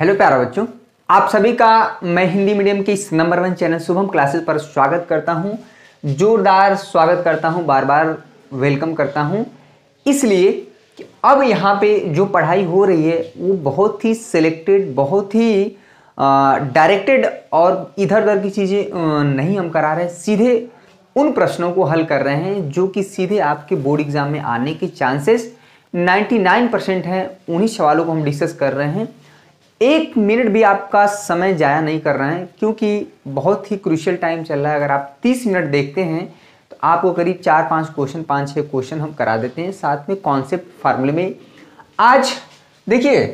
hello प्यारा बच्चों आप सभी का मैं हिंदी मीडियम के इस number one channel Shubham classes पर स्वागत करता हूं जोरदार स्वागत करता हूं बार बार वेलकम करता हूं इसलिए कि अब यहाँ पे जो पढ़ाई हो रही है वो बहुत ही सिलेक्टेड बहुत ही डायरेक्टेड और इधर उधर की चीज़ें नहीं हम करा रहे सीधे उन प्रश्नों को हल कर रहे हैं जो कि सीधे आपके बोर्ड एग्ज़ाम में आने के चांसेस 99 परसेंट हैं उन्हीं सवालों को हम डिस्कस कर रहे हैं एक मिनट भी आपका समय ज़ाया नहीं कर रहे हैं क्योंकि बहुत ही क्रुशियल टाइम चल रहा है अगर आप 30 मिनट देखते हैं तो आपको करीब चार पांच क्वेश्चन पांच छः क्वेश्चन हम करा देते हैं साथ में कॉन्सेप्ट फार्मूले में आज देखिए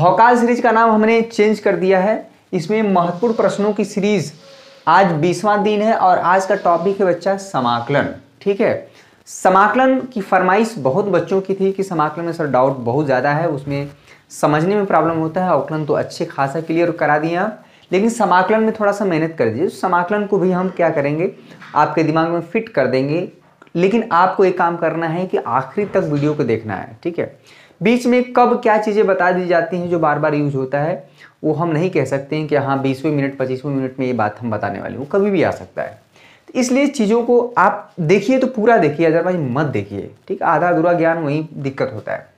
भौकाल सीरीज का नाम हमने चेंज कर दिया है इसमें महत्वपूर्ण प्रश्नों की सीरीज आज बीसवां दिन है और आज का टॉपिक है बच्चा समाकलन ठीक है समाकलन की फरमाइश बहुत बच्चों की थी कि समाकलन में सर डाउट बहुत ज़्यादा है उसमें समझने में प्रॉब्लम होता है आकलन तो अच्छे खासा क्लियर करा दिए आप लेकिन समाकलन में थोड़ा सा मेहनत कर दीजिए समाकलन को भी हम क्या करेंगे आपके दिमाग में फिट कर देंगे लेकिन आपको एक काम करना है कि आखिरी तक वीडियो को देखना है ठीक है बीच में कब क्या चीज़ें बता दी जाती हैं जो बार बार यूज होता है वो हम नहीं कह सकते हैं कि हाँ बीसवें मिनट पच्चीसवें मिनट में ये बात हम बताने वाले हैं वो कभी भी आ सकता है तो इसलिए चीज़ों को आप देखिए तो पूरा देखिए अदरवाइज मत देखिए ठीक आधा अधूरा ज्ञान वहीं दिक्कत होता है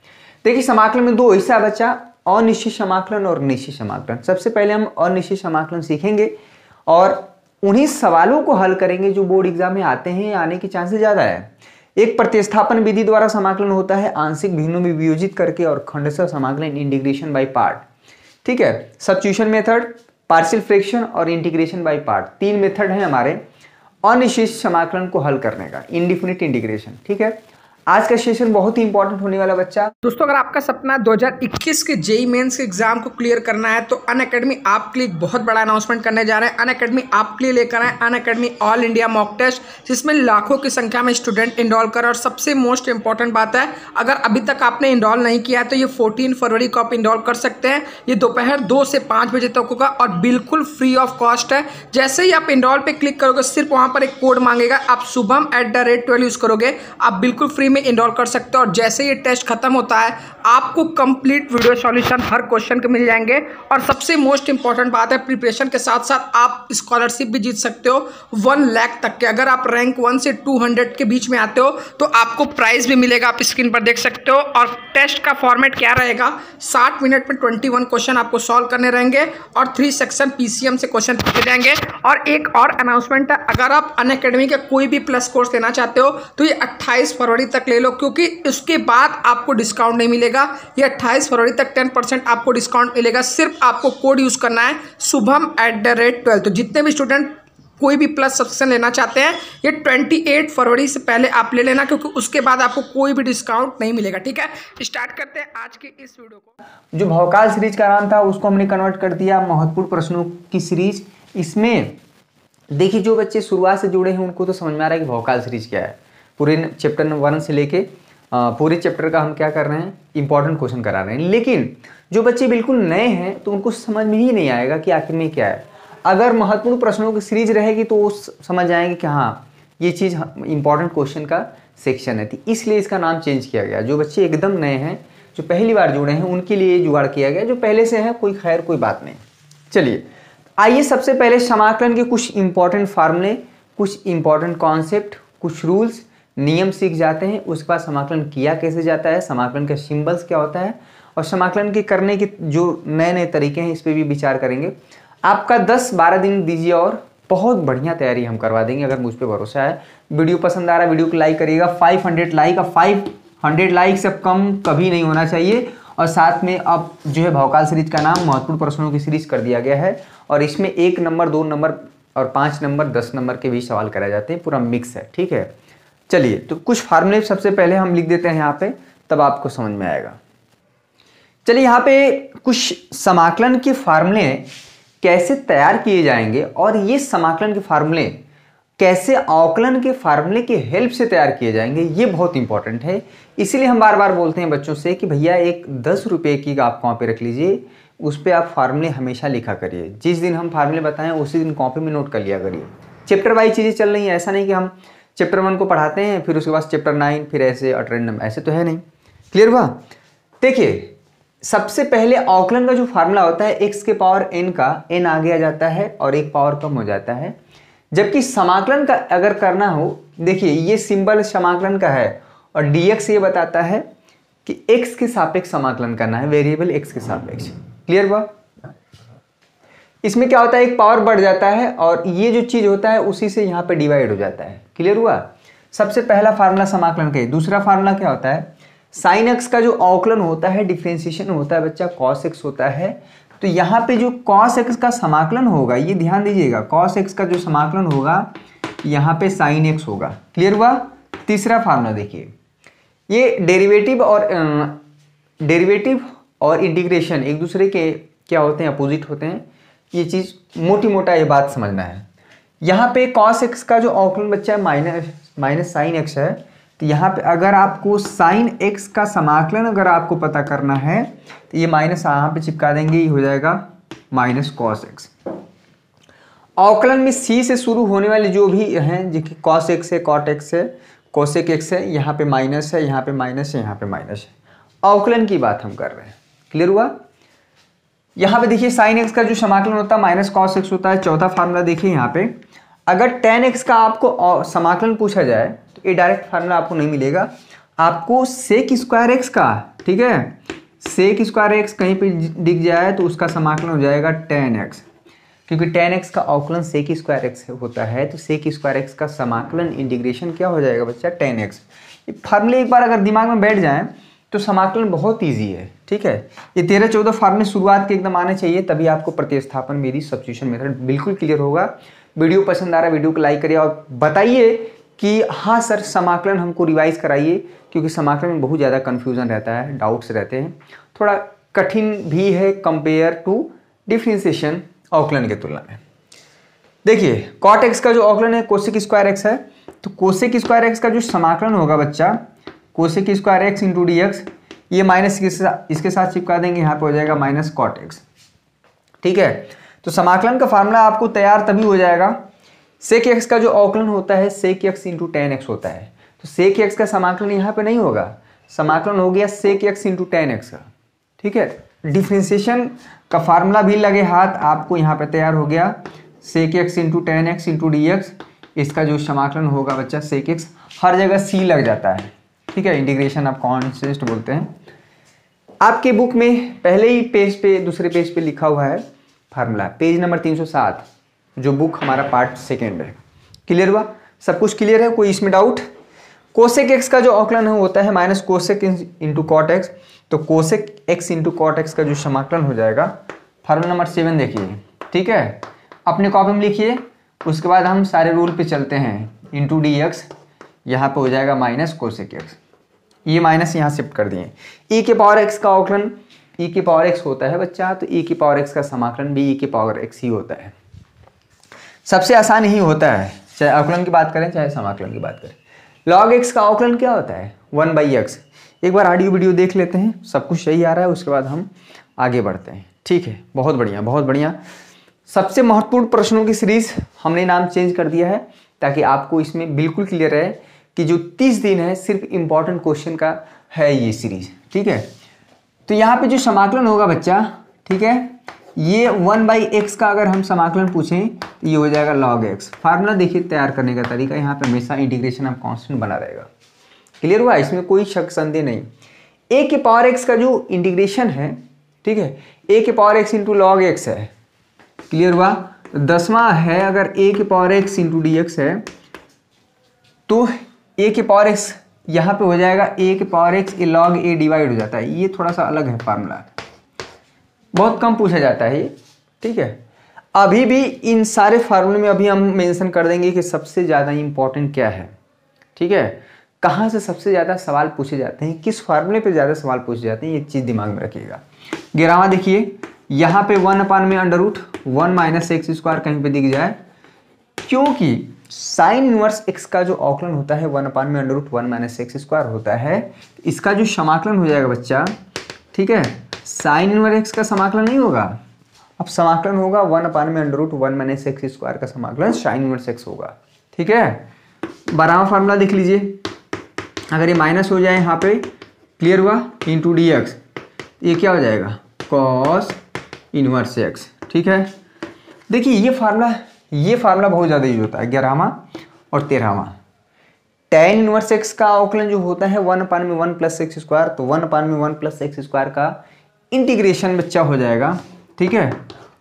देखिए समाकलन में दो हिस्सा बचा अनिश्चित समाकलन और निश्चित समाकलन सबसे पहले हम अनिश्चित समाकलन सीखेंगे और उन्हीं सवालों को हल करेंगे जो बोर्ड एग्जाम में आते हैं आने के चांसेस ज़्यादा है एक प्रतिस्थापन विधि द्वारा समाकलन होता है आंशिक भिन्नों में वियोजित करके और खंडसह समाकलन इंटीग्रेशन बाय पार्ट ठीक है सब्सिट्यूशन मेथड पार्शियल फ्रैक्शन और इंटीग्रेशन बाय पार्ट तीन मेथड हैं हमारे अनिश्चित समाकलन को हल करने का इंडिफिनिट इंटीग्रेशन ठीक है आज का सेशन बहुत ही इंपॉर्टेंट होने वाला बच्चा दोस्तों अगर आपका सपना 2021 के जेई मेंस e e के एग्जाम को क्लियर करना है तो अन अकेडमी आपके लिए बहुत बड़ा अनाउंसमेंट करने जा रहे हैं अन अकेडमी आपके लिए लेकर आए Unacademy all India mock test जिसमें लाखों की संख्या में स्टूडेंट इनरोल कर और सबसे मोस्ट इंपॉर्टेंट बात है अगर अभी तक आपने इनरोल नहीं किया है तो ये फोर्टीन फरवरी को आप इनरोल कर सकते हैं ये दोपहर दो से पाँच बजे तक होगा और बिल्कुल फ्री ऑफ कॉस्ट है जैसे ही आप इनरोल पर क्लिक करोगे सिर्फ वहाँ पर एक कोड मांगेगा आप Shubham at the rate twelve use करोगे आप बिल्कुल फ्री में में इनरोल कर सकते हो और जैसे ये टेस्ट खत्म होता है आपको कंप्लीट वीडियो सॉल्यूशन हर क्वेश्चन के मिल जाएंगे और सबसे मोस्ट इंपॉर्टेंट बात है प्रिपरेशन के साथ साथ आप स्कॉलरशिप भी जीत सकते हो वन लैख तक के अगर आप रैंक वन से टू हंड्रेड के बीच में आते हो तो आपको प्राइज भी मिलेगा आप स्क्रीन पर देख सकते हो और टेस्ट का फॉर्मेट क्या रहेगा साठ मिनट में ट्वेंटी क्वेश्चन आपको सॉल्व करने रहेंगे और थ्री सेक्शन पी से क्वेश्चन पूछे जाएंगे और एक और अनाउंसमेंट है अगर आप अन के कोई भी प्लस कोर्स लेना चाहते हो तो ये अट्ठाईस फरवरी तक तक ले लो क्योंकि उसके बाद आपको डिस्काउंट नहीं मिलेगा ये अट्ठाईस फरवरी तक टेन परसेंट आपको डिस्काउंट मिलेगा सिर्फ आपको कोड यूज़ करना है Shubham at the rate twelve तो जितने भी स्टूडेंट कोई भी प्लस सब्सक्रिप्शन लेना चाहते हैं ये ट्वेंटी एट फरवरी से पहले आप ले लेना क्योंकि उसके बाद आपको कोई भी डिस्काउंट नहीं मिलेगा ठीक है स्टार्ट करते हैं आज के इस वीडियो को जो भवकाल सीरीज का नाम था उसको हमने कन्वर्ट कर दिया महत्वपूर्ण प्रश्नों की सीरीज इसमें देखिए जो बच्चे शुरुआत से जुड़े हैं उनको तो समझ में आ रहा है कि भोकाल सीरीज क्या है पूरे चैप्टर वन से लेके पूरे चैप्टर का हम क्या कर रहे हैं इंपॉर्टेंट क्वेश्चन करा रहे हैं लेकिन जो बच्चे बिल्कुल नए हैं तो उनको समझ में ही नहीं आएगा कि आखिर में क्या है अगर महत्वपूर्ण प्रश्नों की सीरीज रहेगी तो वो समझ जाएंगे कि हाँ ये चीज़ इंपॉर्टेंट क्वेश्चन का सेक्शन है थी तो इसलिए इसका नाम चेंज किया गया जो बच्चे एकदम नए हैं जो पहली बार जुड़े हैं उनके लिए जुगाड़ किया गया जो पहले से हैं कोई खैर कोई बात नहीं चलिए आइए सबसे पहले समाकलन के कुछ इंपॉर्टेंट फार्मूले कुछ इंपॉर्टेंट कॉन्सेप्ट कुछ रूल्स नियम सीख जाते हैं उसके बाद समाकलन किया कैसे जाता है समाकलन के सिम्बल्स क्या होता है और समाकलन के करने के जो नए नए तरीके हैं इस पर भी विचार करेंगे आपका दस बारह दिन दीजिए और बहुत बढ़िया तैयारी हम करवा देंगे अगर मुझ पर भरोसा है वीडियो पसंद आ रहा है वीडियो को लाइक करिएगा फाइव लाइक और हंड्रेड लाइक से कम कभी नहीं होना चाहिए और साथ में अब जो है भौकाल सीरीज का नाम महत्वपूर्ण प्रश्नों की सीरीज कर दिया गया है और इसमें एक नंबर दो नंबर और पाँच नंबर दस नंबर के भी सवाल कराए जाते हैं पूरा मिक्स है ठीक है चलिए तो कुछ फार्मूले सबसे पहले हम लिख देते हैं यहाँ पे तब आपको समझ में आएगा चलिए यहाँ पे कुछ समाकलन के फार्मूले कैसे तैयार किए जाएंगे और ये समाकलन के फार्मूले कैसे आकलन के फार्मूले के हेल्प से तैयार किए जाएंगे ये बहुत इंपॉर्टेंट है इसीलिए हम बार बार बोलते हैं बच्चों से कि भैया एक दस रुपये की आप कॉपी रख लीजिए उस पर आप फार्मूले हमेशा लिखा करिए जिस दिन हम फार्मूले बताएं उसी दिन कॉपी में नोट कर लिया करिए चैप्टर वाइज चीज़ें चल रही हैं ऐसा नहीं कि हम चैप्टर वन को पढ़ाते हैं फिर उसके बाद चैप्टर नाइन फिर ऐसे अटरेंडम ऐसे तो है नहीं क्लियर हुआ देखिए सबसे पहले ऑकलन का जो फार्मूला होता है एक्स के पावर एन का एन आगे आ जाता है और एक पावर कम हो जाता है जबकि समाकलन का अगर करना हो देखिए ये सिंबल समाकलन का है और dx ये बताता है कि एक्स के सापेक्ष समाकलन करना है वेरिएबल एक्स के सापेक्ष क्लियर हुआ इसमें क्या होता है एक पावर बढ़ जाता है और ये जो चीज़ होता है उसी से यहाँ पे डिवाइड हो जाता है क्लियर हुआ सबसे पहला फार्मूला समाकलन का दूसरा फार्मूला क्या होता है साइन एक्स का जो अवकलन होता है डिफ्रेंसिएशन होता है बच्चा कॉस एक्स होता है तो यहाँ पे जो कॉस एक्स का समाकलन होगा ये ध्यान दीजिएगा कॉस एक्स का जो समाकलन होगा यहाँ पे साइन एक्स होगा क्लियर हुआ तीसरा फार्मूला देखिए ये डेरिवेटिव और डेरिवेटिव और इंटीग्रेशन एक दूसरे के क्या होते हैं अपोजिट होते हैं ये चीज़ मोटी मोटा ये बात समझना है यहाँ पे कॉस एक्स का जो ऑकलन बच्चा है माइनस माइनस साइन एक्स है तो यहाँ पे अगर आपको साइन एक्स का समाकलन अगर आपको पता करना है तो ये माइनस यहाँ पे चिपका देंगे ये हो जाएगा माइनस कॉस एक्स ऑकलन में सी से शुरू होने वाले जो भी हैं जो कि कॉस एक्स है कॉट एक्स है कोसेक एक्स है यहाँ पे माइनस है यहाँ पे माइनस है यहाँ पे माइनस है ऑकलन की बात हम कर रहे हैं क्लियर हुआ यहाँ पे देखिए साइन एक्स का जो समाकलन होता है माइनस कॉस एक्स होता है चौथा फार्मूला देखिए यहाँ पे अगर टेन एक्स का आपको समाकलन पूछा जाए तो ये डायरेक्ट फार्मूला आपको नहीं मिलेगा आपको सेक स्क्वायर एक्स का ठीक है सेक स्क्वायर एक्स कहीं पे दिख जाए तो उसका समाकलन हो जाएगा टेन एक्स क्योंकि टेन एक्स का अवकलन सेक स्क्वायर एक्स होता है तो सेक स्क्वायर एक्स का समाकलन इंटीग्रेशन क्या हो जाएगा बच्चा टेन एक्स ये फार्मूले एक बार अगर दिमाग में बैठ जाए तो समाकलन बहुत ईजी है ठीक है ये तेरह चौदह में शुरुआत के एकदम आने चाहिए तभी आपको प्रतिस्थापन मेरी सब्सिट्यूशन मेथड बिल्कुल क्लियर होगा वीडियो पसंद आ रहा है वीडियो को लाइक करिए और बताइए कि हाँ सर समाकलन हमको रिवाइज कराइए क्योंकि समाकलन में बहुत ज़्यादा कन्फ्यूज़न रहता है डाउट्स रहते हैं थोड़ा कठिन भी है कंपेयर टू डिफ्रेंसिएशन ऑकलन के तुलना में देखिए कॉट एक्स का जो ऑकलन है कोशिक स्क्वायर एक्स है तो कोशिक स्क्वायर एक्स का जो समाकलन होगा बच्चा cosec square x into d x ये माइनस के साथ इसके साथ चिपका देंगे यहाँ पे हो जाएगा माइनस कॉट एक्स ठीक है तो समाकलन का फार्मूला आपको तैयार तभी हो जाएगा सेक एक्स का जो अवकलन होता है sec x into tan x होता है तो सेक एक्स का समाकलन यहाँ पे नहीं होगा समाकलन हो गया sec x into tan x का ठीक है डिफ्रेंसिएशन का फार्मूला भी लगे हाथ आपको यहाँ पे तैयार हो गया sec x into tan x into d x इसका जो समाकलन होगा बच्चा सेक एक्स हर जगह सी लग जाता है ठीक है इंटीग्रेशन आप कॉन्सिस्ट बोलते हैं आपके बुक में पहले ही पेज पे दूसरे पेज पे लिखा हुआ है फार्मूला पेज नंबर 307 जो बुक हमारा पार्ट सेकेंड है क्लियर हुआ सब कुछ क्लियर है कोई इसमें डाउट कोसेक एक्स का जो आकलन होता है minus cosec into cot x तो cosec x into cot x का जो समाकलन हो जाएगा फार्मूला नंबर सेवन देखिए ठीक है अपने कॉपी में लिखिए उसके बाद हम सारे रूल पे चलते हैं इंटू डी एक्स यहाँ पर हो जाएगा माइनस कोसेक एक्स ये e माइनस यहाँ शिफ्ट कर दिए e के पावर एक्स का आकलन e के पावर एक्स होता है बच्चा तो e के पावर x का समाकलन भी e के पावर x ही होता है सबसे आसान ही होता है चाहे आकलन की बात करें चाहे समाकलन की बात करें लॉग एक्स का आकलन क्या होता है वन बाई एक्स एक बार ऑडियो वीडियो देख लेते हैं सब कुछ सही आ रहा है उसके बाद हम आगे बढ़ते हैं ठीक है बहुत बढ़िया बहुत बढ़िया सबसे महत्वपूर्ण प्रश्नों की सीरीज हमने नाम चेंज कर दिया है ताकि आपको इसमें बिल्कुल क्लियर रहे कि जो तीस दिन है सिर्फ इंपॉर्टेंट क्वेश्चन का है ये सीरीज ठीक है तो यहाँ पे जो समाकलन होगा बच्चा ठीक है ये वन बाई एक्स का अगर हम समाकलन पूछें तो ये हो जाएगा लॉग एक्स फार्मूला देखिए तैयार करने का तरीका यहाँ पे हमेशा इंटीग्रेशन आप कॉन्स्टेंट बना रहेगा क्लियर हुआ इसमें कोई शक संदेह नहीं ए के पावर एक्स का जो इंटीग्रेशन है ठीक है ए के power x into log x है क्लियर हुआ दसवां है अगर ए के power x into d x है तो ए के पावर एक्स यहाँ पे हो जाएगा ए के power x a log a divide हो जाता है ये थोड़ा सा अलग है फार्मूला बहुत कम पूछा जाता है ये ठीक है अभी भी इन सारे फार्मूले में अभी हम मेंशन कर देंगे कि सबसे ज़्यादा इंपॉर्टेंट क्या है ठीक है कहाँ से सबसे ज़्यादा सवाल पूछे जाते हैं किस फार्मूले पर ज़्यादा सवाल पूछे जाते हैं ये चीज़ दिमाग में रखिएगा ग्यारहवा देखिए यहाँ पे वन अपान में under root one minus x square कहीं पे दिख जाए क्योंकि साइन इनवर्स एक्स का जो आकलन होता है वन अपान में under root one minus x square होता है इसका जो समाकलन हो जाएगा बच्चा ठीक है साइन इनवर्स एक्स का समाकलन नहीं होगा अब समाकलन होगा वन अपान में under root one minus x square का समाकलन साइन इनवर्स एक्स होगा ठीक है बारहवा फार्मूला देख लीजिए अगर ये माइनस हो जाए यहाँ पे क्लियर हुआ टू डी एक्स ये क्या हो जाएगा कॉस इनवर्स एक्स ठीक है देखिए ये फार्मूला ये फार्मूला बहुत ज़्यादा यूज होता है ग्यारहवा और तेरहवा टेन इनवर्स एक्स का आकलन जो होता है वन अपान में वन प्लस एक्स स्क्वायर तो वन अपान में वन प्लस एक्स स्क्वायर का इंटीग्रेशन बच्चा हो जाएगा ठीक है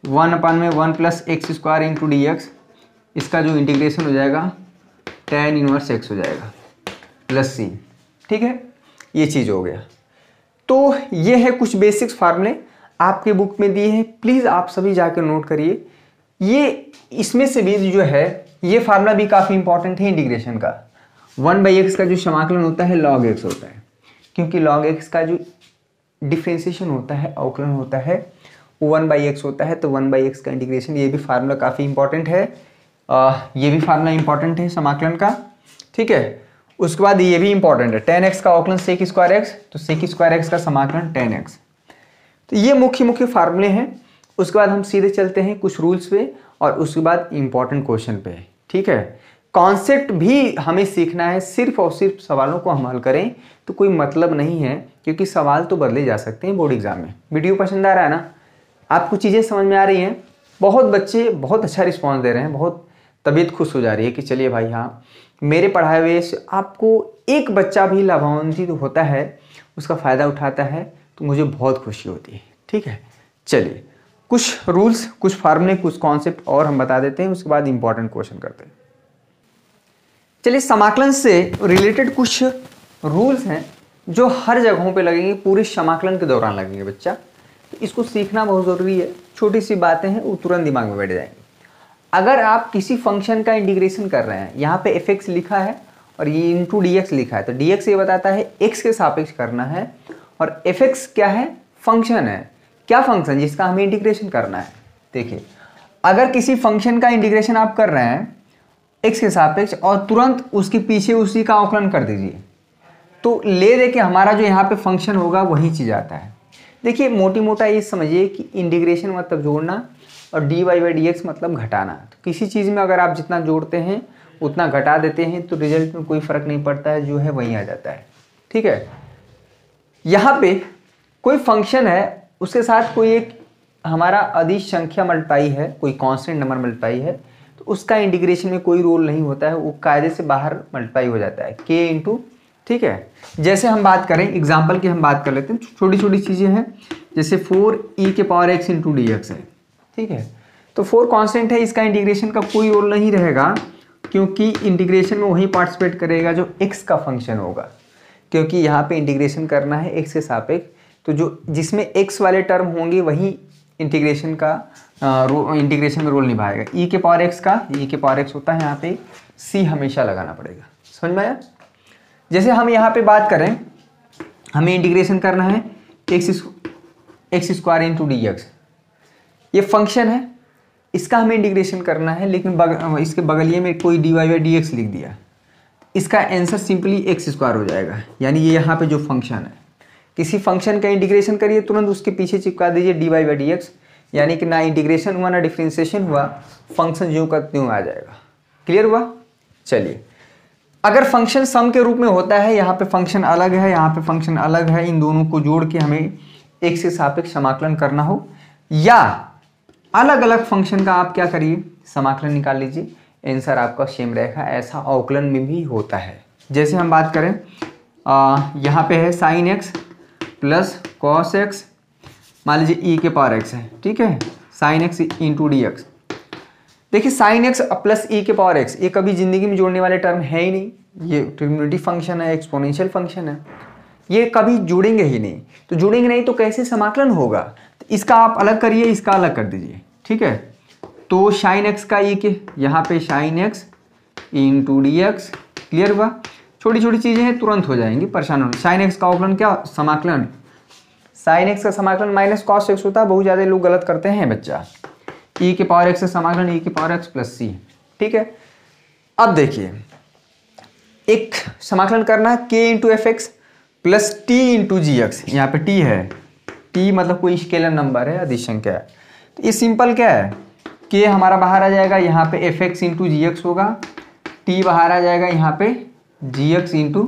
वन अपान में one plus x square into d x इसका जो इंटीग्रेशन हो जाएगा टेन इनवर्स एक्स हो जाएगा प्लस सी ठीक है ये चीज़ हो गया तो ये है कुछ बेसिक्स फार्मूले आपके बुक में दिए हैं प्लीज़ आप सभी जाकर नोट करिए ये इसमें से भी जो है ये फार्मूला भी काफ़ी इंपॉर्टेंट है इंटीग्रेशन का वन बाई एक्स का जो समाकलन होता है लॉग एक्स होता है क्योंकि लॉग एक्स का जो डिफ्रेंसिएशन होता है अवकलन होता है वो वन बाई एक्स होता है तो वन बाई एक्स का इंटीग्रेशन ये भी फार्मूला काफ़ी इंपॉर्टेंट है आ, ये भी फार्मूला इंपॉर्टेंट है समाकलन का ठीक है उसके बाद ये भी इंपॉर्टेंट है टेन एक्स का अवकलन सेक स्क्वायर एक्स तो सेक स्क्वायर एक्स का समाकलन टेन एक्स तो ये मुख्य मुख्य फार्मूले हैं उसके बाद हम सीधे चलते हैं कुछ रूल्स पे और उसके बाद इम्पॉर्टेंट क्वेश्चन पे ठीक है कॉन्सेप्ट भी हमें सीखना है सिर्फ और सिर्फ सवालों को हम हल करें तो कोई मतलब नहीं है क्योंकि सवाल तो बदले जा सकते हैं बोर्ड एग्जाम में वीडियो पसंद आ रहा है ना आपको चीज़ें समझ में आ रही हैं बहुत बच्चे बहुत अच्छा रिस्पॉन्स दे रहे हैं बहुत तबीयत खुश हो जा रही है कि चलिए भाई हाँ मेरे पढ़ाए हुए से आपको एक बच्चा भी लाभान्वित होता है उसका फ़ायदा उठाता है तो मुझे बहुत खुशी होती है ठीक है चलिए कुछ रूल्स कुछ फार्मूले कुछ कॉन्सेप्ट और हम बता देते हैं उसके बाद इंपॉर्टेंट क्वेश्चन करते हैं चलिए समाकलन से रिलेटेड कुछ रूल्स हैं जो हर जगहों पे लगेंगे पूरे समाकलन के दौरान लगेंगे बच्चा तो इसको सीखना बहुत ज़रूरी है छोटी सी बातें हैं वो तुरंत दिमाग में बैठ जाएंगी अगर आप किसी फंक्शन का इंटीग्रेशन कर रहे हैं यहाँ पे एफ लिखा है और ये इंटू डी लिखा है तो डी ये बताता है एक्स के सापेक्ष करना है और एफ क्या है फंक्शन है क्या फंक्शन जिसका हमें इंटीग्रेशन करना है देखिए अगर किसी फंक्शन का इंटीग्रेशन आप कर रहे हैं एक्स के सापेक्ष और तुरंत उसके पीछे उसी का आकलन कर दीजिए तो ले दे के हमारा जो यहाँ पे फंक्शन होगा वही चीज़ आता है देखिए मोटी मोटा ये समझिए कि इंटीग्रेशन मतलब जोड़ना और d y by d x मतलब घटाना तो किसी चीज़ में अगर आप जितना जोड़ते हैं उतना घटा देते हैं तो रिजल्ट में कोई फ़र्क नहीं पड़ता है जो है वही आ जाता है ठीक है यहाँ पे कोई फंक्शन है उसके साथ कोई एक हमारा अदिश संख्या मल्टीपाई है कोई कांस्टेंट नंबर मल्टाई है तो उसका इंटीग्रेशन में कोई रोल नहीं होता है वो कायदे से बाहर मल्टीपाई हो जाता है के इंटू ठीक है जैसे हम बात करें एग्जाम्पल की हम बात कर लेते हैं छोटी छोटी चीज़ें हैं जैसे फोर ई e के power x into d x है ठीक है तो फोर कॉन्स्टेंट है इसका इंटीग्रेशन का कोई रोल नहीं रहेगा क्योंकि इंटीग्रेशन में वही पार्टिसिपेट करेगा जो एक्स का फंक्शन होगा क्योंकि यहाँ पे इंटीग्रेशन करना है एक्स के सापेक्ष तो जो जिसमें एक्स वाले टर्म होंगे वही इंटीग्रेशन का रो इंटीग्रेशन में रोल निभाएगा ई e के पावर एक्स का ई e के पावर एक्स होता है यहाँ पे सी हमेशा लगाना पड़ेगा समझ में आया जैसे हम यहाँ पे बात करें हमें इंटीग्रेशन करना है x square into d x ये फंक्शन है इसका हमें इंटीग्रेशन करना है लेकिन बग, इसके बगलिए में कोई d y y d x लिख दिया इसका आंसर सिंपली एक्स स्क्वायर हो जाएगा यानी ये यहाँ पे जो फंक्शन है किसी फंक्शन का इंटीग्रेशन करिए तुरंत उसके पीछे चिपका दीजिए d y by d x यानी कि ना इंटीग्रेशन हुआ ना डिफ्रेंसिएशन हुआ फंक्शन जो का त्यों आ जाएगा क्लियर हुआ चलिए अगर फंक्शन सम के रूप में होता है यहाँ पे फंक्शन अलग है यहाँ पे फंक्शन अलग है इन दोनों को जोड़ के हमें एक से सापेक्ष समाकलन करना हो या अलग अलग फंक्शन का आप क्या करिए समाकलन निकाल लीजिए आंसर आपका सेम रहेगा ऐसा अवकलन में भी होता है जैसे हम बात करें यहाँ पे है sine x plus cos x मान लीजिए ई e के पावर एक्स है ठीक है sine x into d x देखिए साइन एक्स प्लस ई के पावर एक्स ये कभी ज़िंदगी में जोड़ने वाले टर्म है ही नहीं ये ट्रिम्यूनिटी फंक्शन है एक्सपोनेंशियल फंक्शन है ये कभी जुड़ेंगे ही नहीं तो जुड़ेंगे नहीं तो कैसे समाकलन होगा तो इसका आप अलग करिए इसका अलग कर दीजिए ठीक है तो साइन एक्स का ई e के यहाँ पे sine x into d x clear हुआ छोटी छोटी चीज़ें हैं तुरंत हो जाएंगी परेशान होना साइन एक्स का अवकलन क्या समाकलन साइन एक्स का समाकलन माइनस कॉस एक्स होता है बहुत ज़्यादा लोग गलत करते हैं बच्चा ई के पावर एक्स का समाकलन ई के पावर एक्स प्लस सी ठीक है अब देखिए एक समाकलन करना है के into f x plus t into g x यहाँ पे टी है टी मतलब कोई स्केलर नंबर है या अधिसंख्या है तो ये सिंपल क्या है के हमारा बाहर आ जाएगा यहाँ पे f x into g x होगा टी बाहर आ जाएगा यहाँ पे g x into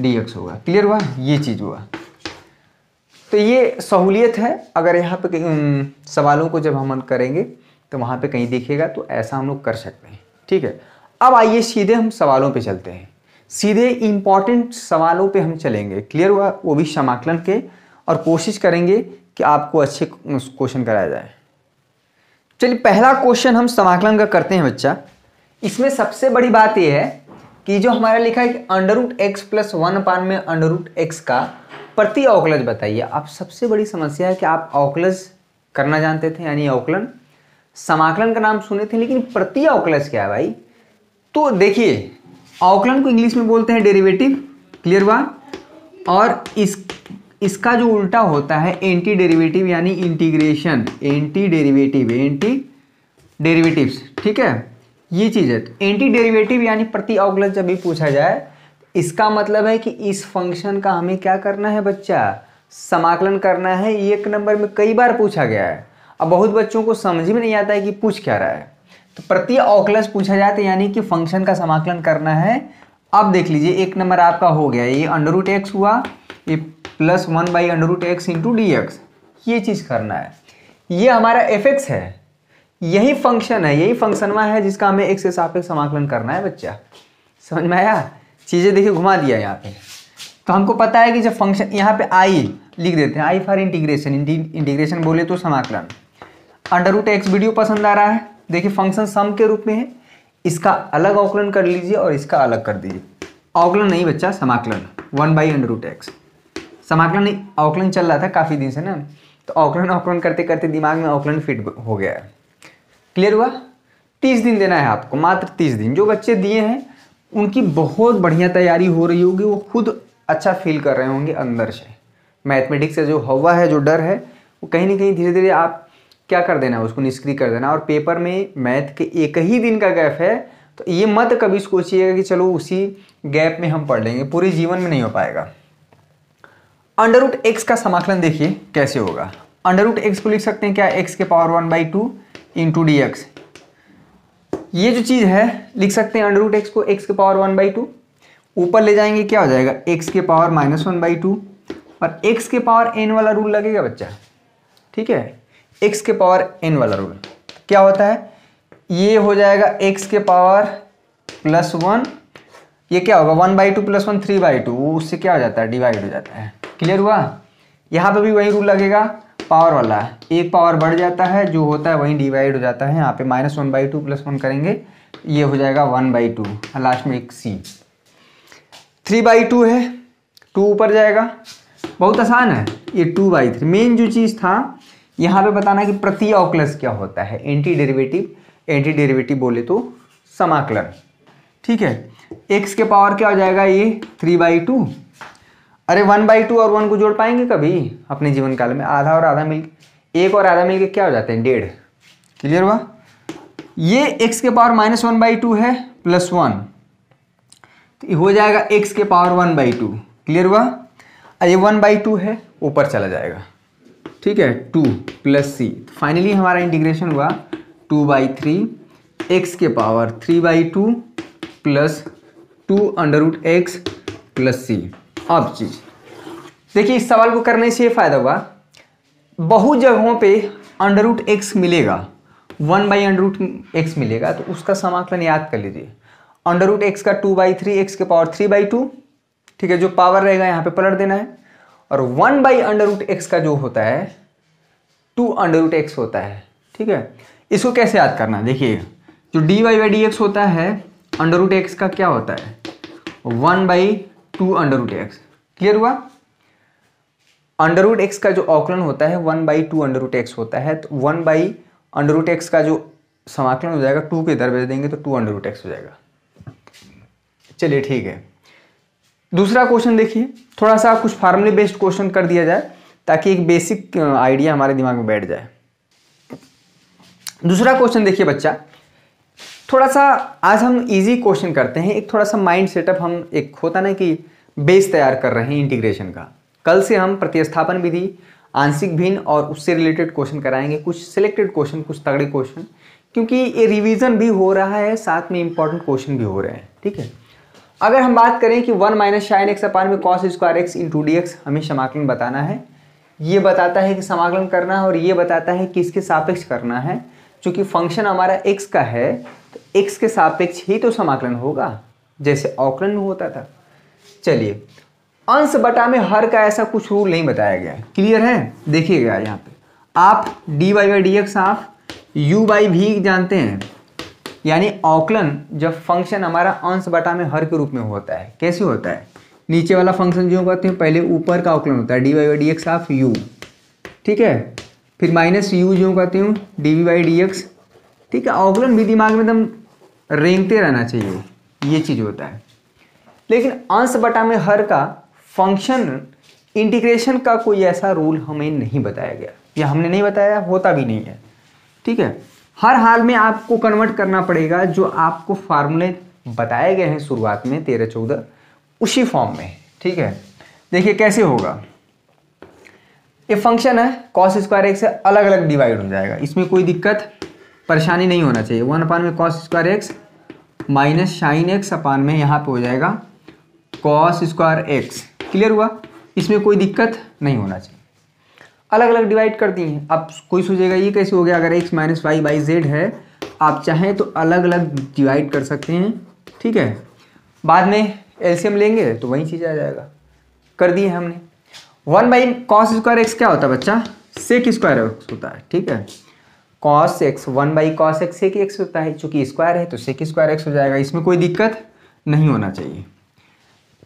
d x होगा क्लियर हुआ ये चीज़ हुआ तो ये सहूलियत है अगर यहाँ पे सवालों को जब हम करेंगे तो वहाँ पे कहीं देखेगा तो ऐसा हम लोग कर सकते हैं ठीक है अब आइए सीधे हम सवालों पे चलते हैं सीधे इम्पॉर्टेंट सवालों पे हम चलेंगे क्लियर हुआ वो भी समाकलन के और कोशिश करेंगे कि आपको अच्छे क्वेश्चन कराया जाए चलिए पहला क्वेश्चन हम समाकलन का करते हैं बच्चा इसमें सबसे बड़ी बात यह है कि जो हमारा लिखा है कि under root x plus one पान में अंडर रूट एक्स का प्रति अवकलज बताइए आप सबसे बड़ी समस्या है कि आप अवकलज करना जानते थे यानी अवकलन समाकलन का नाम सुने थे लेकिन प्रति अवकलज क्या है भाई तो देखिए अवकलन को इंग्लिश में बोलते हैं डेरिवेटिव क्लियर हुआ और इस इसका जो उल्टा होता है एंटी डेरिवेटिव यानी integration anti derivative anti derivatives ठीक है ये चीज़ है एंटी डेरिवेटिव यानी प्रति अवगलज जब भी पूछा जाए इसका मतलब है कि इस फंक्शन का हमें क्या करना है बच्चा समाकलन करना है एक नंबर में कई बार पूछा गया है अब बहुत बच्चों को समझ में नहीं आता है कि पूछ क्या रहा है तो प्रति ऑकलस पूछा जाए तो यानी कि फंक्शन का समाकलन करना है अब देख लीजिए एक नंबर आपका हो गया ये अंडर रूट एक्स हुआ ये plus one by under root x into d x ये चीज़ करना है ये हमारा एफ एक्स है यही फंक्शन है यही फंक्शन में है जिसका हमें एक से सापेक्ष समाकलन करना है बच्चा समझ में आया चीज़ें देखिए घुमा दिया यहाँ पे तो हमको पता है कि जब फंक्शन यहाँ पे आई लिख देते हैं आई फॉर इंटीग्रेशन इंटीग्रेशन बोले तो समाकलन अंडर रूट एक्स वीडियो पसंद आ रहा है देखिए फंक्शन सम के रूप में है इसका अलग अवकलन कर लीजिए और इसका अलग कर दीजिए अवकलन नहीं बच्चा समाकलन one by under root x समाकलन नहीं अवकलन चल रहा था काफ़ी दिन से ना तो अवकलन अवकलन करते करते दिमाग में अवकलन फिट हो गया है क्लियर हुआ तीस दिन देना है आपको मात्र तीस दिन जो बच्चे दिए हैं उनकी बहुत बढ़िया तैयारी हो रही होगी वो खुद अच्छा फील कर रहे होंगे अंदर से मैथमेटिक्स से जो हवा है जो डर है वो कहीं ना कहीं धीरे धीरे आप क्या कर देना है उसको निष्क्रिय कर देना और पेपर में मैथ के एक ही दिन का गैप है तो ये मत कभी सोचिएगा कि चलो उसी गैप में हम पढ़ लेंगे पूरे जीवन में नहीं हो पाएगा अंडर रूट एक्स का समाकलन देखिए कैसे होगा अंडर रूट एक्स को लिख सकते हैं क्या एक्स के power one by two into d x ये जो चीज़ है लिख सकते हैं अंडर रूट एक्स को एक्स के पावर वन बाई टू ऊपर ले जाएंगे क्या हो जाएगा एक्स के power minus one by two और एक्स के पावर एन वाला रूल लगेगा बच्चा ठीक है एक्स के पावर एन वाला रूल क्या होता है ये हो जाएगा एक्स के पावर प्लस वन ये क्या होगा one by two plus one three by two उससे क्या हो जाता है डिवाइड हो जाता है क्लियर हुआ यहाँ पे भी वही रूल लगेगा पावर वाला है एक पावर बढ़ जाता है जो होता है वहीं डिवाइड हो जाता है यहाँ पे minus one by two plus one करेंगे ये हो जाएगा वन बाई टू लास्ट में एक सी थ्री बाई टू है टू ऊपर जाएगा बहुत आसान है ये टू बाई थ्री मेन जो चीज़ था यहाँ पे बताना कि प्रति ऑक्लस क्या होता है एंटी डेरिवेटिव एंटी डेरिवेटिव बोले तो समाकलन ठीक है एक्स के पावर क्या हो जाएगा ये थ्री बाई टू अरे वन बाई टू और वन को जोड़ पाएंगे कभी अपने जीवन काल में आधा और आधा मिल एक और आधा मिलकर क्या हो जाते हैं डेढ़ क्लियर हुआ ये एक्स के power minus one by two है प्लस वन तो हो जाएगा एक्स के power one by two clear हुआ और ये वन बाई टू है ऊपर चला जाएगा ठीक है टू प्लस सी तो फाइनली हमारा इंटीग्रेशन हुआ टू बाई थ्री एक्स के power three by two plus two under root x plus c अब चीज देखिए इस सवाल को करने से ये फ़ायदा हुआ बहुत जगहों पे अंडर रूट एक्स मिलेगा one by under root x मिलेगा तो उसका समाकलन याद कर लीजिए अंडर रूट एक्स का टू बाई थ्री एक्स के पावर थ्री बाई टू ठीक है जो पावर रहेगा यहाँ पे पलट देना है और one by under root x का जो होता है टू अंडर रूट एक्स होता है ठीक है इसको कैसे याद करना देखिए जो d y by d x होता है अंडर रूट एक्स का क्या होता है one by two under root x clear हुआ अंडर रूट एक्स का जो ऑकलन होता है one by two under root x होता है तो one by under root x का जो समाकलन हो जाएगा टू के इधर भेज देंगे तो टू अंडर रूट एक्स हो जाएगा चलिए ठीक है दूसरा क्वेश्चन देखिए थोड़ा सा कुछ फार्मूले बेस्ड क्वेश्चन कर दिया जाए ताकि एक बेसिक आइडिया हमारे दिमाग में बैठ जाए दूसरा क्वेश्चन देखिए बच्चा थोड़ा सा आज हम इजी क्वेश्चन करते हैं एक थोड़ा सा माइंड सेटअप हम एक होता ना कि बेस तैयार कर रहे हैं इंटीग्रेशन का कल से हम प्रतिस्थापन विधि आंशिक भिन्न और उससे रिलेटेड क्वेश्चन कराएंगे कुछ सिलेक्टेड क्वेश्चन कुछ तगड़े क्वेश्चन क्योंकि ये रिवीजन भी हो रहा है साथ में इंपॉर्टेंट क्वेश्चन भी हो रहे हैं ठीक है अगर हम बात करें कि one minus sine x upon में cos square x into d x हमें समाकलन बताना है ये बताता है कि समाकलन करना है और ये बताता है किसके सापेक्ष करना है चूँकि फंक्शन हमारा एक्स का है तो एक्स के सापेक्ष ही तो समाकलन होगा जैसे अवकलन में होता था चलिए अंश बटा में हर का ऐसा कुछ रूल नहीं बताया गया क्लियर है देखिएगा यहाँ पे आप d y by d x आप यू बाई भी जानते हैं यानी अवकलन जब फंक्शन हमारा अंश बटा में हर के रूप में होता है कैसे होता है नीचे वाला फंक्शन जो कहते हैं पहले ऊपर का अवकलन होता है d y by d x of u ठीक है फिर माइनस यू जो कहती हूँ d v by d x ठीक है अवकलन भी दिमाग में एकदम रेंगते रहना चाहिए ये चीज होता है लेकिन अंश बटा में हर का फंक्शन इंटीग्रेशन का कोई ऐसा रूल हमें नहीं बताया गया या हमने नहीं बताया होता भी नहीं है ठीक है हर हाल में आपको कन्वर्ट करना पड़ेगा जो आपको फार्मूले बताए गए हैं शुरुआत में तेरह चौदह उसी फॉर्म में ठीक है देखिए कैसे होगा ये फंक्शन है कॉस स्क्वायर एक से अलग अलग डिवाइड हो जाएगा इसमें कोई दिक्कत परेशानी नहीं होना चाहिए वन अपान में cos square x minus sine x upon में यहाँ पे हो जाएगा कॉस स्क्वायर एक्स क्लियर हुआ इसमें कोई दिक्कत नहीं होना चाहिए अलग अलग डिवाइड कर दिए अब कोई सोचेगा ये कैसे हो गया अगर x minus y by z है आप चाहें तो अलग अलग डिवाइड कर सकते हैं ठीक है बाद में एल्सियम लेंगे तो वही चीज़ आ जाएगा कर दिए हमने one by cos square x क्या होता है बच्चा सेक स्क्वायर एक्स होता है ठीक है cos x one by cos x sec x होता है चूँकि स्क्वायर है तो सेक स्क्वायर एक्स हो जाएगा इसमें कोई दिक्कत नहीं होना चाहिए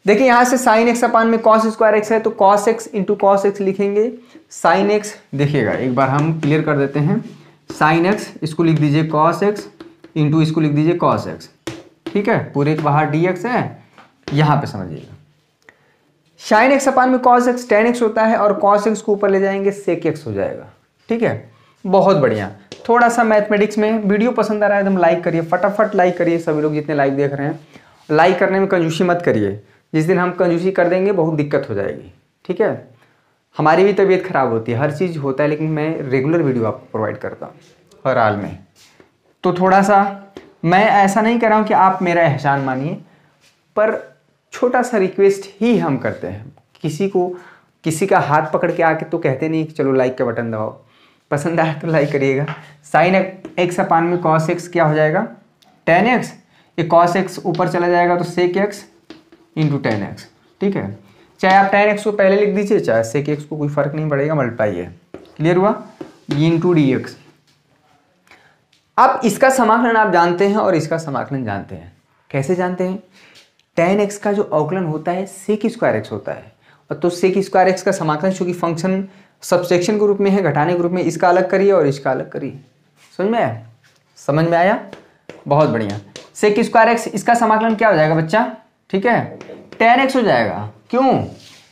देखिए यहां से साइन एक्स अपान में कॉस स्क्वायर एक्स है तो cos x into cos x लिखेंगे साइन एक्स देखिएगा एक बार हम क्लियर कर देते हैं साइन एक्स इसको लिख दीजिए कॉस एक्स इंटू इसको लिख दीजिए कॉस एक्स ठीक है पूरे बाहर डी एक्स है यहाँ पे समझिएगा साइन एक्स अपान में कॉस एक्स टेन एक्स होता है और कॉस एक्स को ऊपर ले जाएंगे सेक एक्स हो जाएगा ठीक है बहुत बढ़िया थोड़ा सा मैथमेटिक्स में वीडियो पसंद आ रहा है तो लाइक करिए फटाफट लाइक करिए सभी लोग जितने लाइक देख रहे हैं लाइक करने में कंजूसी मत करिए जिस दिन हम कंजूसी कर देंगे बहुत दिक्कत हो जाएगी ठीक है हमारी भी तबीयत ख़राब होती है हर चीज़ होता है लेकिन मैं रेगुलर वीडियो आपको प्रोवाइड करता हूँ हर हाल में तो थोड़ा सा मैं ऐसा नहीं कर रहा हूँ कि आप मेरा एहसान मानिए पर छोटा सा रिक्वेस्ट ही हम करते हैं किसी को किसी का हाथ पकड़ के आके तो कहते नहीं कि चलो लाइक का बटन दबाओ पसंद आया तो लाइक करिएगा साइन एक्स अपान में कॉस एक्स क्या हो जाएगा टेन एक्स ये कॉस एक्स ऊपर चला जाएगा तो sec x into tan x ठीक है चाहे आप टेन एक्स को पहले लिख दीजिए चाहे सेक एक्स को कोई फर्क नहीं पड़ेगा मल्टीप्लाई है क्लियर हुआ ये इंटू डी एक्स अब इसका समाकलन आप जानते हैं और इसका समाकलन जानते हैं कैसे जानते हैं टेन एक्स का जो अवकलन होता है सेक स्क्वायर एक्स होता है और तो सेक स्क्वायर एक्स का समाकलन चूंकि फंक्शन के ग्रुप में है घटाने ग्रुप में इसका अलग करिए और इसका अलग करिए समझ में आया समझ में आया बहुत बढ़िया सेक स्क्वायर एक्स इसका समाकलन क्या हो जाएगा बच्चा ठीक है टेन एक्स हो जाएगा क्यों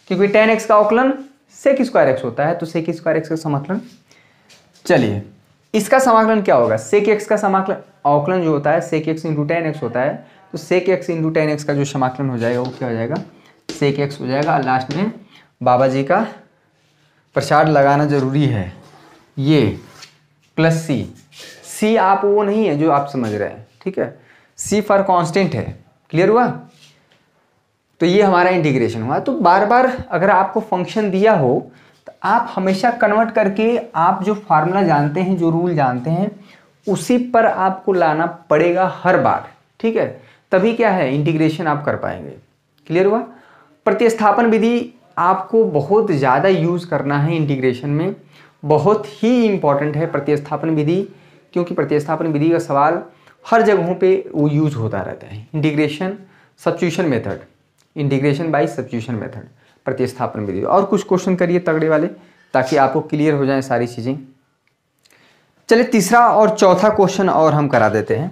क्योंकि टेन एक्स का अवकलन सेक स्क्वायर एक्स होता है तो सेक स्क्वायर एक्स का समाकलन चलिए इसका समाकलन क्या होगा सेक एक्स का समाकलन अवकलन जो होता है sec x into tan x होता है तो sec x into tan x का जो समाकलन हो जाएगा वो क्या हो जाएगा सेक एक्स हो जाएगा लास्ट में बाबा जी का प्रसाद लगाना ज़रूरी है ये प्लस सी सी आप वो नहीं है जो आप समझ रहे हैं ठीक है सी फॉर कांस्टेंट है क्लियर हुआ तो ये हमारा इंटीग्रेशन हुआ तो बार बार अगर आपको फंक्शन दिया हो तो आप हमेशा कन्वर्ट करके आप जो फार्मूला जानते हैं जो रूल जानते हैं उसी पर आपको लाना पड़ेगा हर बार ठीक है तभी क्या है इंटीग्रेशन आप कर पाएंगे क्लियर हुआ प्रतिस्थापन विधि आपको बहुत ज़्यादा यूज़ करना है इंटीग्रेशन में बहुत ही इम्पॉर्टेंट है प्रतिस्थापन विधि क्योंकि प्रतिस्थापन विधि का सवाल हर जगहों पे वो यूज़ होता रहता है integration substitution method integration by substitution method प्रतिस्थापन विधि और कुछ क्वेश्चन करिए तगड़े वाले ताकि आपको क्लियर हो जाए सारी चीज़ें चलिए तीसरा और चौथा क्वेश्चन और हम करा देते हैं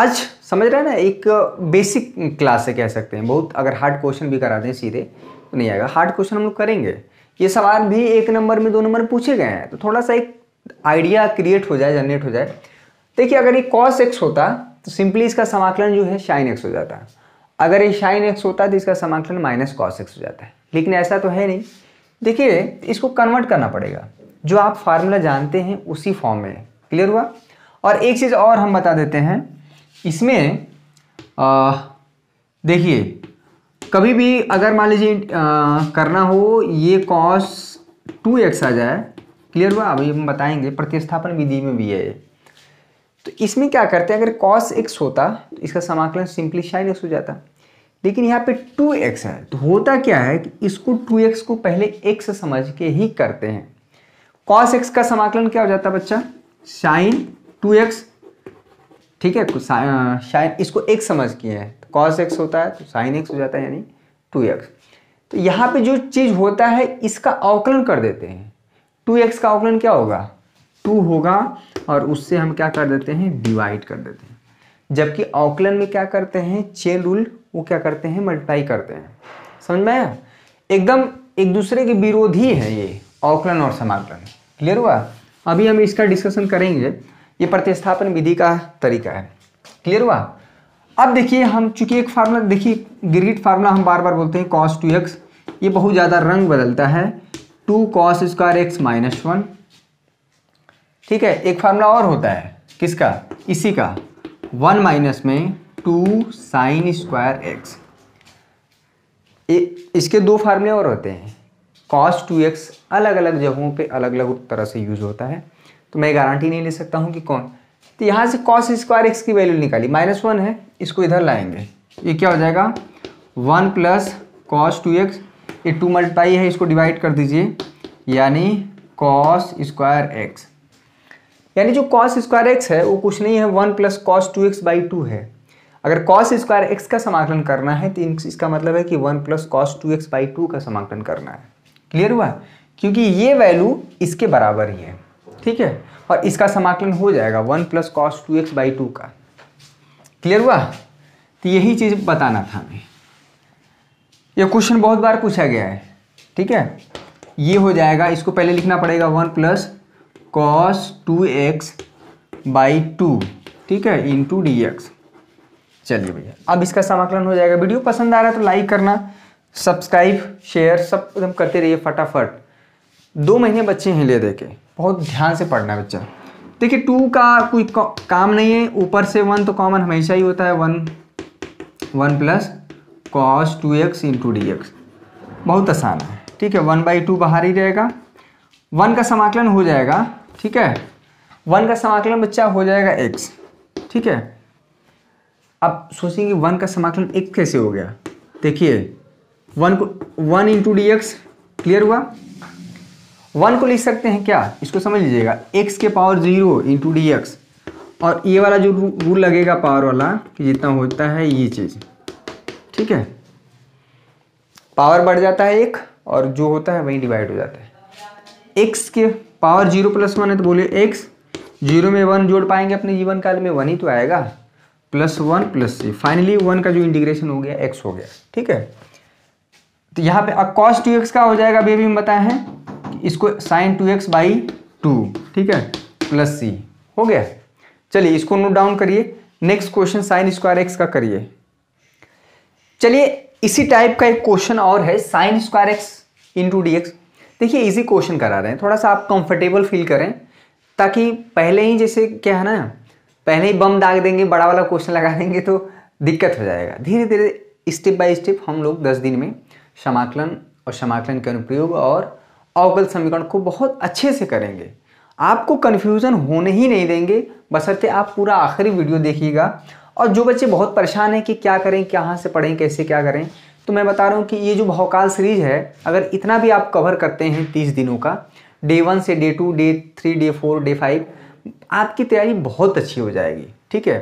आज समझ रहे हैं ना एक बेसिक क्लास से कह सकते हैं बहुत अगर हार्ड क्वेश्चन भी करा दें सीधे नहीं आएगा हार्ड क्वेश्चन हम लोग करेंगे ये सवाल भी एक नंबर में दो नंबर पूछे गए हैं तो थोड़ा सा एक आइडिया क्रिएट हो जाए जनरेट हो जाए देखिए अगर ये कॉस एक्स होता तो सिंपली इसका समाकलन जो है शाइन एक्स हो जाता अगर ये शाइन एक्स होता तो इसका समाकलन माइनस कॉस एक्स हो जाता है लेकिन ऐसा तो है नहीं देखिए इसको कन्वर्ट करना पड़ेगा जो आप फार्मूला जानते हैं उसी फॉर्म में क्लियर हुआ और एक चीज़ और हम बता देते हैं इसमें देखिए कभी भी अगर मान लीजिए करना हो ये कॉस टू एक्स आ जाए क्लियर हुआ अभी हम बताएंगे प्रतिस्थापन विधि में भी है तो इसमें क्या करते हैं अगर कॉस एक्स होता तो इसका समाकलन सिंपली शाइन एक्स हो जाता लेकिन यहाँ पे टू एक्स है तो होता क्या है कि इसको टू एक्स को पहले एक्स समझ के ही करते हैं कॉस एक्स का समाकलन क्या हो जाता है बच्चा साइन टू एक्स ठीक है साइन इसको एक समझ के है कॉस एक्स होता है तो साइन एक्स हो जाता है यानी टू एक्स तो यहाँ पे जो चीज़ होता है इसका अवकलन कर देते हैं टू एक्स का अवकलन क्या होगा टू होगा और उससे हम क्या कर देते हैं डिवाइड कर देते हैं जबकि अवकलन में क्या करते हैं चेन रूल वो क्या करते हैं मल्टीप्लाई करते हैं समझ में आया एकदम एक दूसरे के विरोधी है ये अवकलन और समाकलन क्लियर हुआ अभी हम इसका डिस्कशन करेंगे ये प्रतिस्थापन विधि का तरीका है क्लियर हुआ अब देखिए हम चूंकि एक फार्मूला देखिए ग्रीड फार्मूला हम बार बार बोलते हैं कॉस टू एक्स ये बहुत ज़्यादा रंग बदलता है two cos square x minus one ठीक है एक फार्मूला और होता है किसका इसी का वन माइनस में टू साइन स्क्वायर एक्स इसके दो फार्मूले और होते हैं कॉस टू एक्स अलग अलग जगहों पे अलग अलग तरह से यूज़ होता है तो मैं गारंटी नहीं ले सकता हूँ कि कौन तो यहाँ से कॉस स्क्वायर एक्स की वैल्यू निकाली माइनस वन है इसको इधर लाएंगे ये क्या हो जाएगा one plus cos two x ये टू मल्टीपाई है इसको डिवाइड कर दीजिए यानी कॉस स्क्वायर एक्स यानी जो कॉस स्क्वायर एक्स है वो कुछ नहीं है one plus cos two x by two है अगर कॉस स्क्वायर एक्स का समाकलन करना है तो इसका मतलब है कि one plus cos two x by two का समाकलन करना है क्लियर हुआ क्योंकि ये वैल्यू इसके बराबर ही है ठीक है और इसका समाकलन हो जाएगा one plus cos two x by two का क्लियर हुआ तो यही चीज़ बताना था हमें यह क्वेश्चन बहुत बार पूछा गया है ठीक है ये हो जाएगा इसको पहले लिखना पड़ेगा one plus cos two x by two ठीक है इन टू डी एक्स चलिए भैया अब इसका समाकलन हो जाएगा वीडियो पसंद आ रहा है तो लाइक करना सब्सक्राइब शेयर सब एकदम करते रहिए फटाफट दो महीने बच्चे हैं ले दे के बहुत ध्यान से पढ़ना है बच्चा देखिए टू का कोई काम नहीं है ऊपर से वन तो कॉमन हमेशा ही होता है one one plus cos two x into d x बहुत आसान है ठीक है वन बाई टू बाहर ही रहेगा वन का समाकलन हो जाएगा ठीक है वन का समाकलन बच्चा हो जाएगा एक्स ठीक है अब सोचेंगे वन का समाकलन एक कैसे हो गया देखिए वन को one into d x clear हुआ वन को लिख सकते हैं क्या इसको समझ लीजिएगा एक्स के power zero into d x और ये वाला जो रूल लगेगा पावर वाला कि जितना होता है ये चीज़ ठीक है पावर बढ़ जाता है एक और जो होता है वहीं डिवाइड हो जाता है एक्स के पावर जीरो प्लस वन है तो बोलिए एक्स जीरो में वन जोड़ पाएंगे अपने जीवन काल में वन ही तो आएगा plus one plus c finally one का जो इंटीग्रेशन हो गया एक्स हो गया ठीक है तो यहाँ पे कॉस टू एक्स का हो जाएगा बेबी हम बताए हैं इसको sine two x by two ठीक है प्लस सी हो गया चलिए इसको नोट डाउन करिए next question sine square x का करिए चलिए इसी टाइप का एक क्वेश्चन और है sine square x into d x देखिए इजी क्वेश्चन करा रहे हैं थोड़ा सा आप कंफर्टेबल फील करें ताकि पहले ही जैसे क्या है ना पहले ही बम दाग देंगे बड़ा वाला क्वेश्चन लगा देंगे तो दिक्कत हो जाएगा धीरे धीरे स्टेप बाय स्टेप हम लोग दस दिन में समाकलन और समाकलन के अनुप्रयोग और अवकल समीकरण को बहुत अच्छे से करेंगे आपको कन्फ्यूज़न होने ही नहीं देंगे बसरते आप पूरा आखिरी वीडियो देखिएगा और जो बच्चे बहुत परेशान हैं कि क्या करें कहाँ से पढ़ें कैसे क्या करें तो मैं बता रहा हूँ कि ये जो भौकाल सीरीज है अगर इतना भी आप कवर करते हैं तीस दिनों का डे वन से day two day three day four day five आपकी तैयारी बहुत अच्छी हो जाएगी ठीक है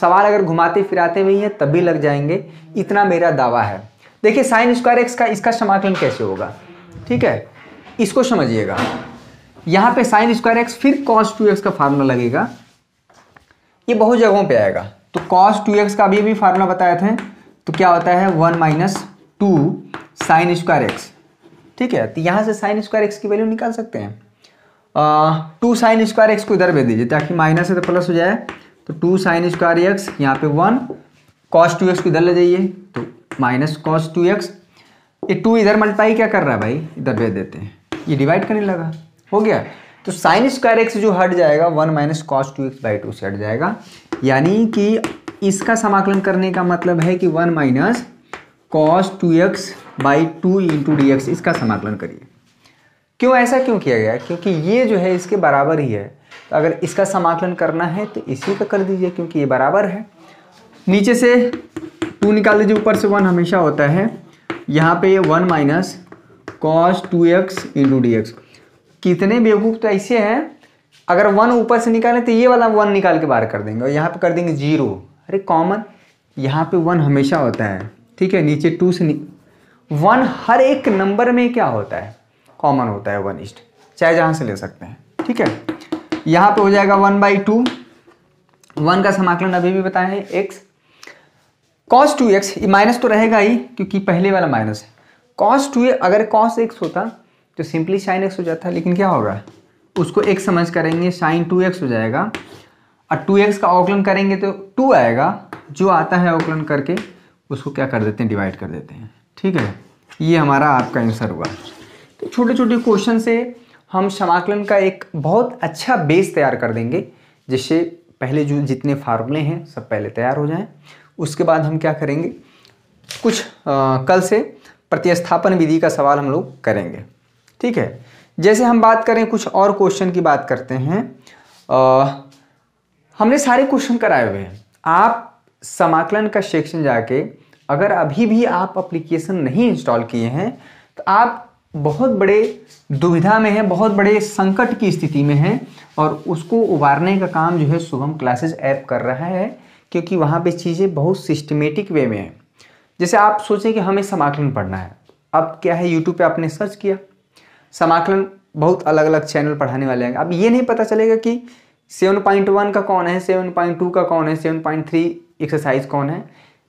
सवाल अगर घुमाते फिराते ही हैं तब भी लग जाएंगे इतना मेरा दावा है देखिए साइन स्क्वायर एक्स का इसका समाकलन कैसे होगा ठीक है इसको समझिएगा यहां पे साइन स्क्वायर एक्स फिर कॉस टू एक्स का फार्मूला लगेगा ये बहुत जगहों पे आएगा तो कॉस टू एक्स का अभी भी फार्मूला बताए थे तो क्या होता है one minus two sine square x ठीक है तो यहाँ से साइन स्क्वायर एक्स की वैल्यू निकाल सकते हैं टू साइन स्क्वायर एक्स को इधर भेज दीजिए ताकि माइनस है तो प्लस हो जाए तो टू साइन स्क्वायर एक्स यहाँ पे वन कॉस टू एक्स को इधर ले जाइए तो माइनस कॉस टू एक्स ये टू इधर मल्टीप्लाई क्या कर रहा है भाई इधर भेज देते हैं ये डिवाइड करने लगा हो गया तो साइन स्क्वायर एक्स जो हट जाएगा one minus cos two x by two से हट जाएगा यानी कि इसका समाकलन करने का मतलब है कि one minus cos two x by two into d x इसका समाकलन करिए क्यों ऐसा क्यों किया गया क्योंकि ये जो है इसके बराबर ही है तो अगर इसका समाकलन करना है तो इसी का कर दीजिए क्योंकि ये बराबर है नीचे से टू निकाल दीजिए ऊपर से वन हमेशा होता है यहाँ पे ये one minus cos two x into d x कितने बेवकूफ़ तो ऐसे हैं अगर वन ऊपर से निकालें तो ये वाला वन निकाल के बाहर कर देंगे और यहाँ पे कर देंगे जीरो अरे कॉमन यहाँ पे वन हमेशा होता है ठीक है नीचे टू से वन हर एक नंबर में क्या होता है कॉमन होता है वन इस्ट चाहे जहाँ से ले सकते हैं ठीक है यहाँ पे हो जाएगा वन बाई टू वन का समाकलन अभी भी बताएं x cos two x minus तो रहेगा ही क्योंकि पहले वाला माइनस है कॉस टू अगर कॉस एक्स होता तो सिंपली साइन एक्स हो जाता लेकिन क्या हो रहा है उसको एक समझ करेंगे साइन टू एक्स हो जाएगा और टू एक्स का आकलन करेंगे तो टू आएगा जो आता है अवकलन करके उसको क्या कर देते हैं डिवाइड कर देते हैं ठीक है ये हमारा आपका आंसर हुआ तो छोटे छोटे क्वेश्चन से हम समाकलन का एक बहुत अच्छा बेस तैयार कर देंगे जिससे पहले जो जितने फार्मूले हैं सब पहले तैयार हो जाएं उसके बाद हम क्या करेंगे कुछ आ, कल से प्रतिस्थापन विधि का सवाल हम लोग करेंगे ठीक है जैसे हम बात करें कुछ और क्वेश्चन की बात करते हैं आ, हमने सारे क्वेश्चन कराए हुए हैं आप समाकलन का सेक्शन जाके अगर अभी भी आप एप्लीकेशन नहीं इंस्टॉल किए हैं तो आप बहुत बड़े दुविधा में हैं बहुत बड़े संकट की स्थिति में हैं और उसको उबारने का काम जो है शुभम क्लासेज ऐप कर रहा है क्योंकि वहाँ पे चीज़ें बहुत सिस्टमेटिक वे में हैं जैसे आप सोचें कि हमें समाकलन पढ़ना है अब क्या है यूट्यूब पे आपने सर्च किया समाकलन बहुत अलग अलग चैनल पढ़ाने वाले हैं अब ये नहीं पता चलेगा कि सेवन पॉइंट वन का कौन है सेवन पॉइंट टू का कौन है सेवन पॉइंट थ्री एक्सरसाइज कौन है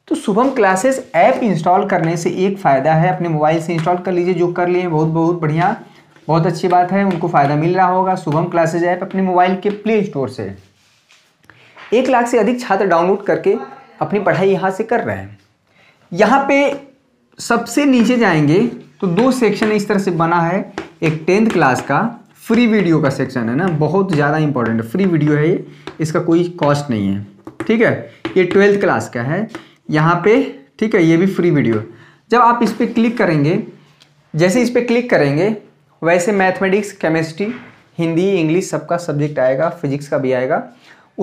तो शुभम क्लासेस ऐप इंस्टॉल करने से एक फ़ायदा है अपने मोबाइल से इंस्टॉल कर लीजिए जो कर लिए बहुत बहुत बढ़िया बहुत अच्छी बात है उनको फ़ायदा मिल रहा होगा शुभम क्लासेज ऐप अपने मोबाइल के प्ले स्टोर से एक लाख से अधिक छात्र डाउनलोड करके अपनी पढ़ाई यहाँ से कर रहे हैं यहाँ पे सबसे नीचे जाएंगे तो दो सेक्शन इस तरह से बना है एक टेंथ क्लास का फ्री वीडियो का सेक्शन है ना बहुत ज़्यादा इंपॉर्टेंट है फ्री वीडियो है ये इसका कोई कॉस्ट नहीं है ठीक है ये ट्वेल्थ क्लास का है यहाँ पे ठीक है ये भी फ्री वीडियो जब आप इस पर क्लिक करेंगे जैसे इस पर क्लिक करेंगे वैसे मैथमेटिक्स केमिस्ट्री हिंदी इंग्लिश सबका सब्जेक्ट आएगा फिजिक्स का भी आएगा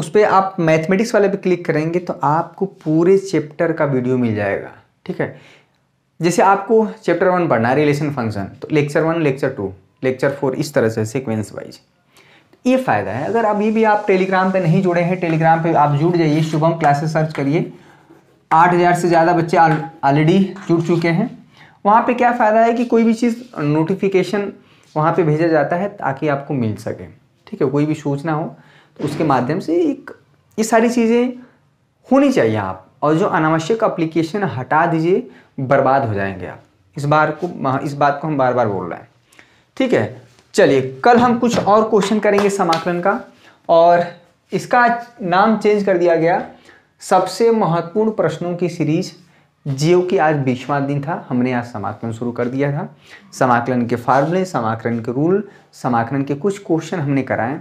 उस पर आप मैथमेटिक्स वाले पे क्लिक करेंगे तो आपको पूरे चैप्टर का वीडियो मिल जाएगा ठीक है जैसे आपको चैप्टर वन पढ़ना है रिलेशन फंक्शन तो lecture one lecture two lecture four इस तरह से सिक्वेंस वाइज ये फ़ायदा है अगर अभी भी आप टेलीग्राम पे नहीं जुड़े हैं टेलीग्राम पे आप जुड़ जाइए शुभम क्लासेस सर्च करिए आठ हज़ार से ज़्यादा बच्चे ऑलरेडी जुड़ चुके हैं वहाँ पे क्या फ़ायदा है कि कोई भी चीज़ नोटिफिकेशन वहाँ पे भेजा जाता है ताकि आपको मिल सके ठीक है कोई भी सूचना हो तो उसके माध्यम से एक ये सारी चीज़ें होनी चाहिए आप और जो अनावश्यक अप्लीकेशन हटा दीजिए बर्बाद हो जाएंगे आप इस बार को इस बात को हम बार बार बोल रहे हैं ठीक है चलिए कल हम कुछ और क्वेश्चन करेंगे समाकलन का और इसका नाम चेंज कर दिया गया सबसे महत्वपूर्ण प्रश्नों की सीरीज जियो की आज बीसवा दिन था हमने आज समाकलन शुरू कर दिया था समाकलन के फार्मूले समाकलन के रूल समाकलन के कुछ क्वेश्चन हमने कराए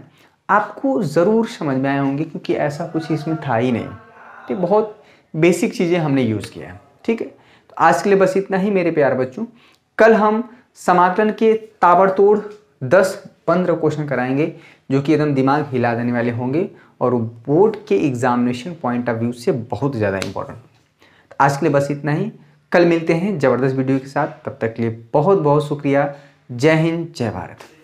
आपको ज़रूर समझ में आए होंगे क्योंकि ऐसा कुछ इसमें था ही नहीं ठीक बहुत बेसिक चीज़ें हमने यूज़ किया है ठीक है तो आज के लिए बस इतना ही मेरे प्यार बच्चों कल हम समाकलन के ताबड़तोड़ दस पंद्रह क्वेश्चन कराएंगे जो कि एकदम दिमाग हिला देने वाले होंगे और बोर्ड के एग्जामिनेशन पॉइंट ऑफ व्यू से बहुत ज़्यादा इंपॉर्टेंट तो आज के लिए बस इतना ही कल मिलते हैं ज़बरदस्त वीडियो के साथ तब तक के लिए बहुत बहुत शुक्रिया जय हिंद जय भारत